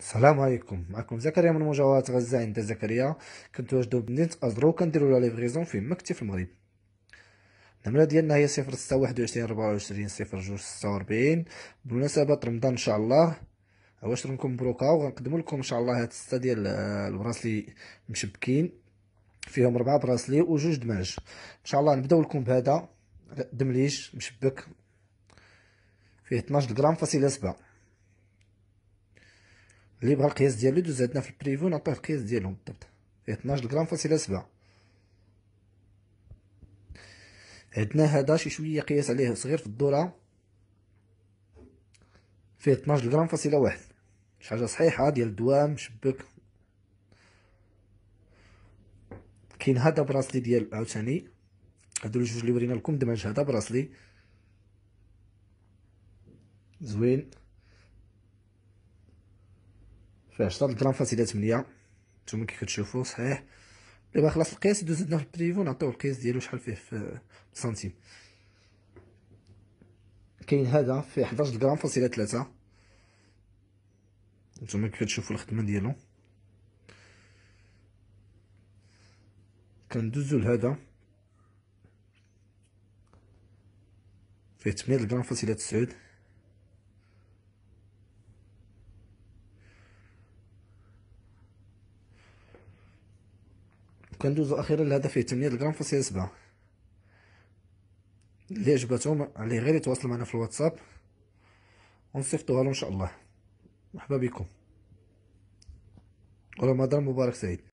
السلام عليكم معكم زكريا من مجوهرات غزة عند زكريا كنتواجدو بنت أزرو كنديرو لا ليفغيزون في مكتب في المغرب النمرة ديالنا هي صفر ستة واحد وعشرين ربعة وعشرين صفر جوج ستة وربعين بمناسبة رمضان إن شاء الله عواشركم مبروكة وغنقدمو لكم إن شاء الله هاد ستة ديال آه، البراسلي مشبكين فيهم ربعة براسلي وجوج دماج إن شاء الله نبداو لكم بهذا دمليج مشبك فيه 12 غرام فاصله سبعة اللي بغى القياس ديالو دوز عندنا في البريفو نعطيه القياس ديالهم بالضبط 12 غرام فاصله 7 عندنا هذا شي شويه قياس عليه صغير في الدوره فيه 12 غرام فاصله 1 شي حاجه صحيحه ديال الدوام شبك كاين هذا براسلي ديال عاوتاني هادو الجوج اللي ورينا لكم دمج هذا براسلي زوين فيه 10 غرام فاصله 8 نتوما كي كتشوفوا صحيح دابا خلاص القياس يدوز عندنا في البريفو نعطيو القياس ديالو شحال فيه في سنتيم كاين هذا فيه 11 غرام فاصله 3 نتوما كي كتشوفوا الخدمه ديالو كندوزو لهذا فيه 8 غرام فاصله 9 وكندوزو اخيرا الهدف فيه 8 غرام فاصله 7 اللي عجبتهم عليه غير يتواصل معنا في الواتساب ونصيفطوها له ان شاء الله مرحبا بكم رمضان مبارك سعيد